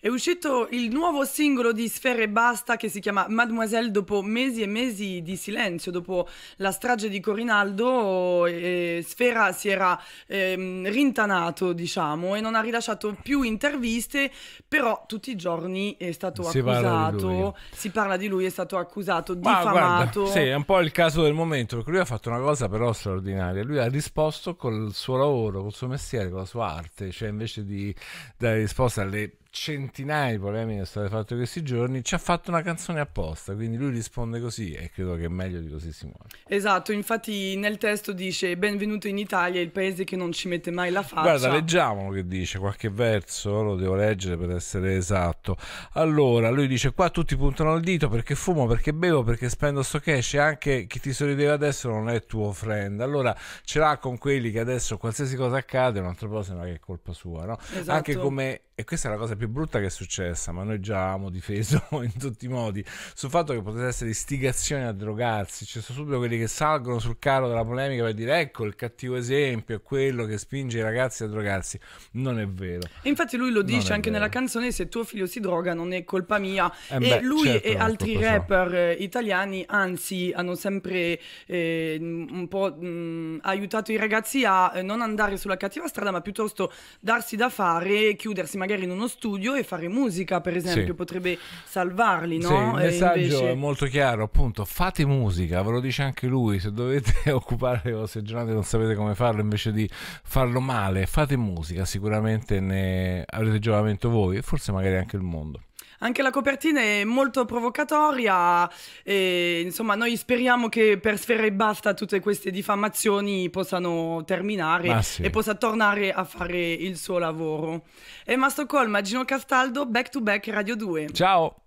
È uscito il nuovo singolo di Sfere e Basta che si chiama Mademoiselle dopo mesi e mesi di silenzio, dopo la strage di Corinaldo, eh, Sfera si era eh, rintanato diciamo e non ha rilasciato più interviste, però tutti i giorni è stato si accusato, parla si parla di lui, è stato accusato, Ma diffamato. Guarda, sì, è un po' il caso del momento perché lui ha fatto una cosa però straordinaria, lui ha risposto col suo lavoro, col suo mestiere, con la sua arte, cioè invece di dare risposta alle centinaia di polemiche che sono state fatte questi giorni, ci ha fatto una canzone apposta, quindi lui risponde così e credo che meglio di così si muove. Esatto, infatti nel testo dice benvenuto in Italia, il paese che non ci mette mai la faccia. Guarda, leggiamolo che dice, qualche verso, lo devo leggere per essere esatto. Allora, lui dice qua tutti puntano il dito perché fumo, perché bevo, perché spendo sto cash e anche chi ti sorrideva adesso non è tuo friend. Allora ce l'ha con quelli che adesso qualsiasi cosa accade, un altro po' sembra che è colpa sua, no? Esatto. Anche come, e questa è la cosa più più brutta che è successa, ma noi già abbiamo difeso in tutti i modi, sul fatto che potesse essere istigazione a drogarsi, ci sono subito quelli che salgono sul carro della polemica per dire ecco il cattivo esempio è quello che spinge i ragazzi a drogarsi, non è vero. infatti lui lo dice anche vero. nella canzone, se tuo figlio si droga non è colpa mia, eh e lui certo, e altri rapper so. Eh, italiani anzi hanno sempre eh, un po' mh, mm, aiutato i ragazzi a eh, non andare sulla cattiva strada, ma piuttosto darsi da fare, chiudersi magari in uno studio, studio e fare musica, per esempio, sì. potrebbe salvarli, no? Sì, il messaggio invece... è molto chiaro, appunto, fate musica, ve lo dice anche lui, se dovete occupare le vostre giornate non sapete come farlo, invece di farlo male, fate musica, sicuramente ne avrete giovamento voi e forse magari anche il mondo. Anche la copertina è molto provocatoria e insomma noi speriamo che per Sfera e Basta tutte queste diffamazioni possano terminare sì. e possa tornare a fare il suo lavoro. Emma Stoccolma, Gino Castaldo, Back to Back Radio 2. Ciao!